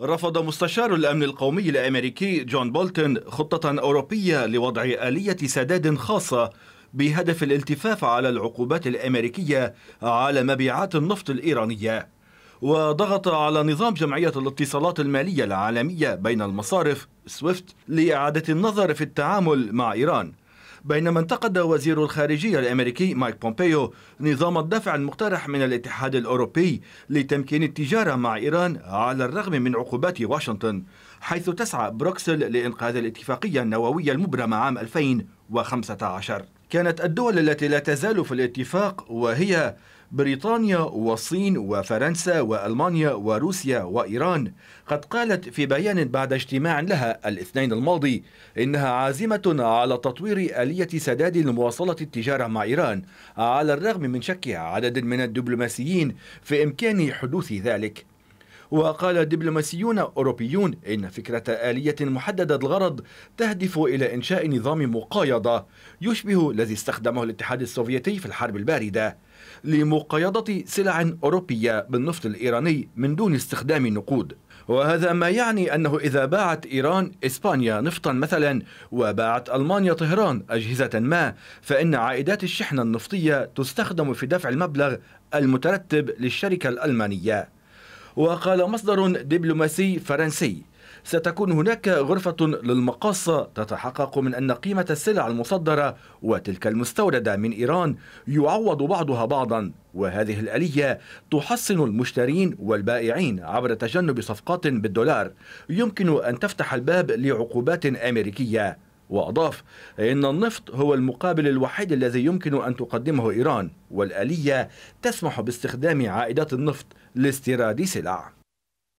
رفض مستشار الأمن القومي الأمريكي جون بولتون خطة أوروبية لوضع آلية سداد خاصة بهدف الالتفاف على العقوبات الأمريكية على مبيعات النفط الإيرانية وضغط على نظام جمعية الاتصالات المالية العالمية بين المصارف سويفت لإعادة النظر في التعامل مع إيران بينما انتقد وزير الخارجية الأمريكي مايك بومبيو نظام الدفع المقترح من الاتحاد الأوروبي لتمكين التجارة مع إيران على الرغم من عقوبات واشنطن حيث تسعى بروكسل لإنقاذ الاتفاقية النووية المبرمة عام 2015 كانت الدول التي لا تزال في الاتفاق وهي بريطانيا والصين وفرنسا وألمانيا وروسيا وإيران قد قالت في بيان بعد اجتماع لها الاثنين الماضي إنها عازمة على تطوير آلية سداد لمواصلة التجارة مع إيران على الرغم من شك عدد من الدبلوماسيين في إمكان حدوث ذلك وقال دبلوماسيون أوروبيون إن فكرة آلية محددة الغرض تهدف إلى إنشاء نظام مقايضة يشبه الذي استخدمه الاتحاد السوفيتي في الحرب الباردة لمقايضة سلع أوروبية بالنفط الإيراني من دون استخدام نقود وهذا ما يعني أنه إذا باعت إيران إسبانيا نفطا مثلا وباعت ألمانيا طهران أجهزة ما فإن عائدات الشحنة النفطية تستخدم في دفع المبلغ المترتب للشركة الألمانية وقال مصدر دبلوماسي فرنسي ستكون هناك غرفة للمقاصة تتحقق من أن قيمة السلع المصدرة وتلك المستوردة من إيران يعوض بعضها بعضا وهذه الآلية تحصن المشترين والبائعين عبر تجنب صفقات بالدولار يمكن أن تفتح الباب لعقوبات أمريكية وأضاف إن النفط هو المقابل الوحيد الذي يمكن أن تقدمه إيران والآلية تسمح باستخدام عائدات النفط لاستيراد سلع